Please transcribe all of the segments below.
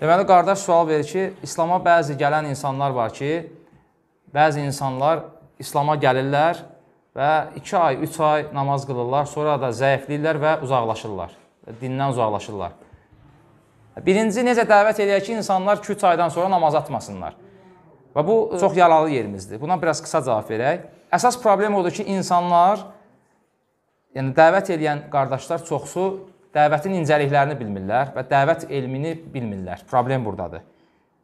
Deməli, qardaş sual verir ki, İslama bəzi gələn insanlar var ki, bəzi insanlar İslama gəlirlər və 2 ay, 3 ay namaz qılırlar, sonra da zəifləyirlər və uzaqlaşırlar, dindən uzaqlaşırlar. Birinci, necə dəvət eləyək ki, insanlar 2-3 aydan sonra namaz atmasınlar. Və bu çox yaralı yerimizdir. Buna biraz qısa cavab verək. Əsas problem odur ki, insanlar, yəni dəvət eləyən qardaşlar çoxsu dəvətin incəliklərini bilmirlər və dəvət elmini bilmirlər. Problem burdadır.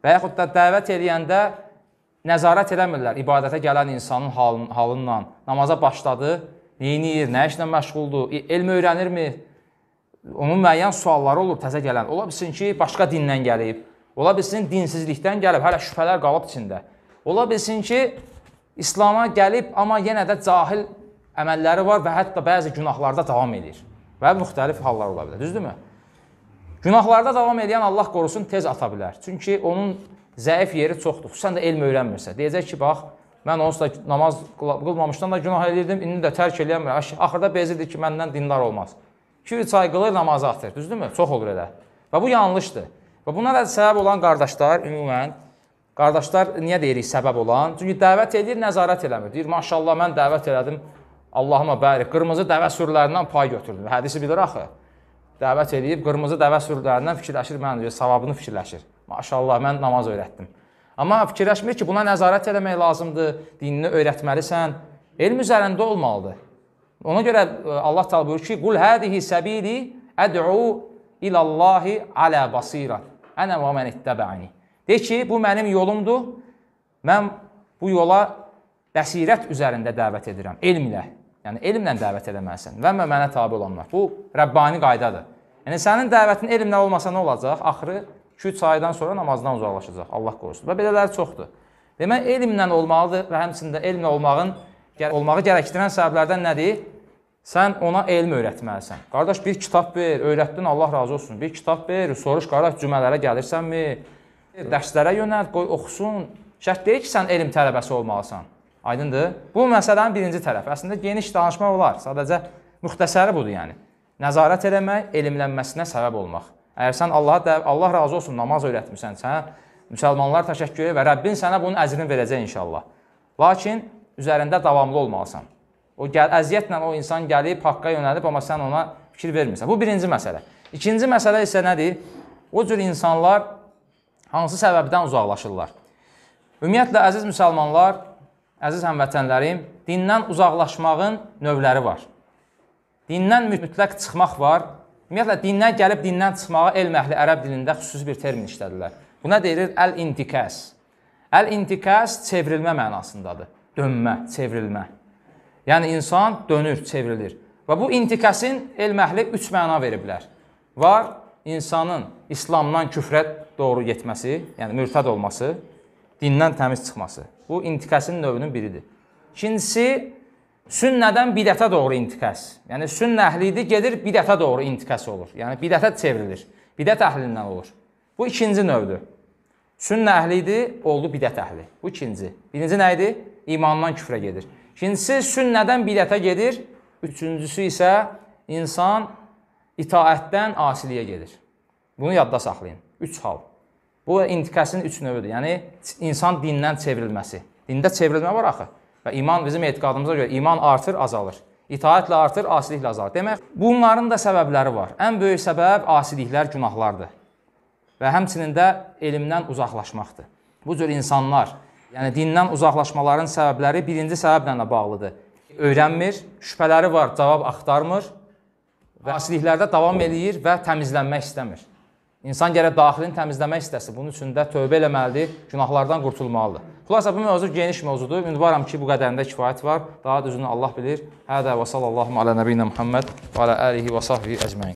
Və yaxud da dəvət eləyəndə nəzarət eləmirlər ibadətə gələn insanın halın, halından. Namaza başladı, neyiniyir, nə işlə məşğuldur, e, elm öyrənirmi? Onun müəyyən sualları olur təzə gələn. Ola bilsin ki, başqa dindən gəlib. Ola bilsin dinsizlikdən gəlib, hələ şübhələr qalıb içində. Ola bilsin ki, İslama gəlib, amma yenə də cahil əməlləri var və hətta bəzi günahlarda davam edir və müxtəlif hallar ola bilər. Düzdürmü? Günahlarda davam edən Allah qorusun tez ata bilər. Çünki onun zəif yeri çoxdur. Xüsusən də elm öyrənmirsə. Deyəcək ki, bax, mən onsuz da namaz qılmamışdan da günah edirdim, indi də tərk eləyəmirəm. Axırda bezirdi ki, məndən dindar olmaz. 2-3 ay qılır, namazı atır. Düzdürmü? Çox olur elə. Və bu yanlışdır. Və buna da səbəb olan qardaşlar ümumən qardaşlar niyə deyirik səbəb olan? Çünki dəvət edir, nəzarət eləmir. Deyir, maşallah mən dəvət elədim, Allahıma bəri, qırmızı dəvə sürülərindən pay götürdüm. Hədisi bilir axı. Dəvət eləyib qırmızı dəvə sürülərindən fikirləşir, mən savabını fikirləşir. Maşallah, mən namaz öyrətdim. Amma fikirləşmir ki, buna nəzarət eləmək lazımdır, dinini öyrətməlisən. Elm üzərində olmalıdır. Ona görə e, Allah təala buyurur ki, "Qul hadihi sabili ad'u ilallahi ala basira. Ana və men ittaba'ani." De ki, bu mənim yolumdur. Mən bu yola bəsirət üzərində dəvət edirəm, elm ilə. Yəni elmlə dəvət eləməlisən və mənə tabe olanlar. Bu Rəbbani qaydadır. Yəni sənin dəvətin elmlə olmasa nə olacaq? Axırı 2-3 aydan sonra namazdan uzaqlaşacaq. Allah qorusun. Və belələri çoxdur. Demək elmlə olmalıdır və həmçində elmlə olmağın olmağı gərəkdirən səbəblərdən nədir? Sən ona elm öyrətməlisən. Qardaş bir kitab ver, öyrətdin, Allah razı olsun. Bir kitab ver, soruş qardaş cümələrə gəlirsənmi? Dərslərə yönəlt, qoy oxusun. Şərt deyil ki, sən elm tələbəsi olmalısan. Aydındır? Bu məsələnin birinci tərəfi. Əslində geniş danışmaq olar. Sadəcə müxtəsəri budur yəni. Nəzarət eləmək, elmlənməsinə səbəb olmaq. Əgər sən Allaha Allah razı olsun namaz öyrətmisən, sənə müsəlmanlar təşəkkür edir və Rəbbin sənə bunun əcrini verəcək inşallah. Lakin üzərində davamlı olmalısan. O gəl əziyyətlə o insan gəlib haqqa yönəlib, amma sən ona fikir vermirsən. Bu birinci məsələ. İkinci məsələ isə nədir? O cür insanlar hansı səbəbdən uzaqlaşırlar? Ümumiyyətlə əziz müsəlmanlar, əziz həmvətənlərim, dindən uzaqlaşmağın növləri var. Dindən mütləq çıxmaq var. Ümumiyyətlə, dindən gəlib dindən çıxmağa elm əhli ərəb dilində xüsusi bir termin işlədilər. Buna deyilir əl-intikas. Əl-intikas çevrilmə mənasındadır. Dönmə, çevrilmə. Yəni, insan dönür, çevrilir. Və bu intikasın elm əhli üç məna veriblər. Var, insanın İslamdan küfrə doğru getməsi, yəni mürtəd olması, dindən təmiz çıxması. Bu intikasın növünün biridir. İkincisi sünnədən bidətə doğru intikas. Yəni sünnə əhlidir, gedir bidətə doğru intikas olur. Yəni bidətə çevrilir. Bidət əhlindən olur. Bu ikinci növdür. Sünnə əhlidir, oldu bidət əhli. Bu ikinci. Birinci nə idi? İmandan küfrə gedir. İkincisi sünnədən bidətə gedir. Üçüncüsü isə insan itaətdən asiliyə gedir. Bunu yadda saxlayın. 3 hal. Bu intikasının üç növüdür. Yəni insan dindən çevrilməsi. Dində çevrilmə var axı. Və iman bizim etiqadımıza görə iman artır, azalır. İtaatlə artır, asiliklə azalır. Demək, bunların da səbəbləri var. Ən böyük səbəb asiliklər, günahlardır. Və həmçinin də elmdən uzaqlaşmaqdır. Bu cür insanlar, yəni dindən uzaqlaşmaların səbəbləri birinci səbəblə də bağlıdır. Öyrənmir, şübhələri var, cavab axtarmır və asiliklərdə davam eləyir və təmizlənmək istəmir. İnsan gərək daxilini təmizləmək istəsi, bunun üçün də tövbə eləməlidir, günahlardan qurtulmalıdır. Xülasə bu mövzu geniş mövzudur. Ümidvaram ki, bu qədərində kifayət var. Daha düzünü Allah bilir. Hədə və sallallahu alə nəbiyinə Muhammed və alə əlihi və sahbihi əcməin.